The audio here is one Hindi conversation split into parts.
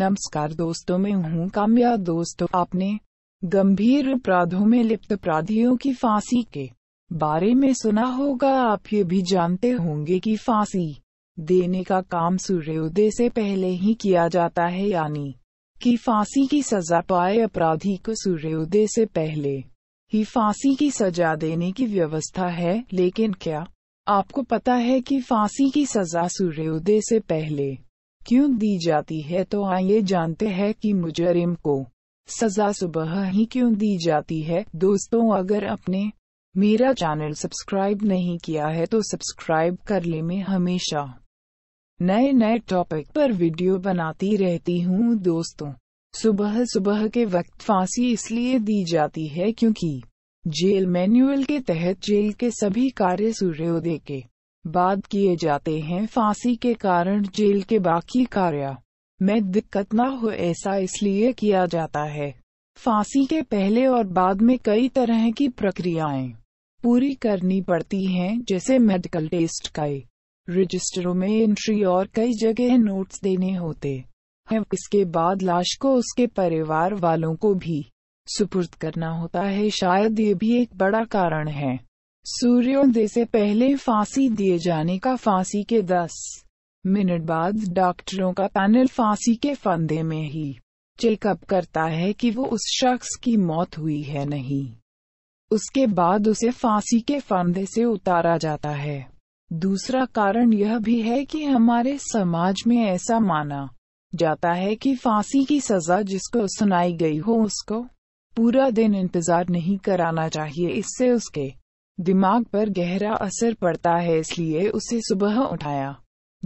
नमस्कार दोस्तों मैं हूं कामया दोस्तों आपने गंभीर अपराधों में लिप्त अपराधियों की फांसी के बारे में सुना होगा आप ये भी जानते होंगे कि फांसी देने का काम सूर्योदय से पहले ही किया जाता है यानी कि फांसी की सजा पाए अपराधी को सूर्योदय से पहले ही फांसी की सजा देने की व्यवस्था है लेकिन क्या आपको पता है कि फांसी की सजा सूर्योदय से पहले क्यों दी जाती है तो आइए जानते हैं कि मुजरिम को सजा सुबह ही क्यों दी जाती है दोस्तों अगर अपने मेरा चैनल सब्सक्राइब नहीं किया है तो सब्सक्राइब कर ले मैं हमेशा नए नए टॉपिक पर वीडियो बनाती रहती हूँ दोस्तों सुबह सुबह के वक्त फांसी इसलिए दी जाती है क्योंकि जेल मैनुअल के तहत जेल के सभी कार्य सूर्योदय के बाद किए जाते हैं फांसी के कारण जेल के बाकी कार्य में दिक्कत न हो ऐसा इसलिए किया जाता है फांसी के पहले और बाद में कई तरह की प्रक्रियाएं पूरी करनी पड़ती हैं जैसे मेडिकल टेस्ट का रजिस्टरों में एंट्री और कई जगह नोट्स देने होते हैं इसके बाद लाश को उसके परिवार वालों को भी सुपुर्द करना होता है शायद ये भी एक बड़ा कारण है सूर्योदय से पहले फांसी दिए जाने का फांसी के 10 मिनट बाद डॉक्टरों का पैनल फांसी के फंदे में ही चेकअप करता है कि वो उस शख्स की मौत हुई है नहीं उसके बाद उसे फांसी के फंदे से उतारा जाता है दूसरा कारण यह भी है कि हमारे समाज में ऐसा माना जाता है कि फांसी की सजा जिसको सुनाई गई हो उसको पूरा दिन इंतजार नहीं कराना चाहिए इससे उसके दिमाग पर गहरा असर पड़ता है इसलिए उसे सुबह उठाया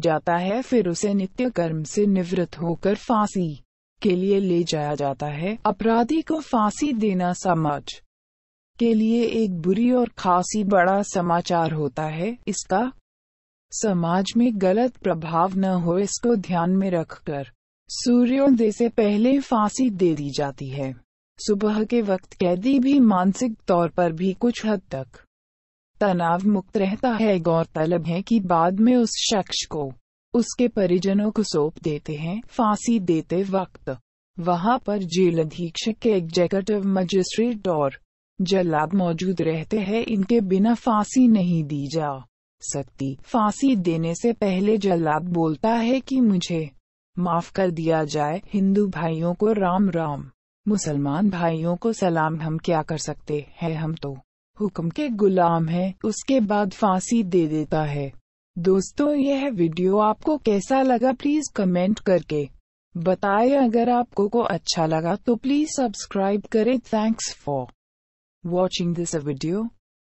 जाता है फिर उसे नित्य कर्म से निवृत्त होकर फांसी के लिए ले जाया जाता है अपराधी को फांसी देना समाज के लिए एक बुरी और खासी बड़ा समाचार होता है इसका समाज में गलत प्रभाव न हो इसको ध्यान में रखकर सूर्योदय से पहले फांसी दे दी जाती है सुबह के वक्त कैदी भी मानसिक तौर पर भी कुछ हद तक तनाव मुक्त रहता है गौरतलब है कि बाद में उस शख्स को उसके परिजनों को सौंप देते हैं फांसी देते वक्त वहां पर जेल अधीक्षक के एग्जेक्टिव मजिस्ट्रेट और जलाद मौजूद रहते हैं इनके बिना फांसी नहीं दी जा सकती फांसी देने से पहले जलाद बोलता है कि मुझे माफ कर दिया जाए हिंदू भाइयों को राम राम मुसलमान भाइयों को सलाम हम क्या कर सकते हैं हम तो हुक्म के गुलाम है उसके बाद फांसी दे देता है दोस्तों यह वीडियो आपको कैसा लगा प्लीज कमेंट करके बताएं अगर आपको को अच्छा लगा तो प्लीज सब्सक्राइब करें thanks for watching this video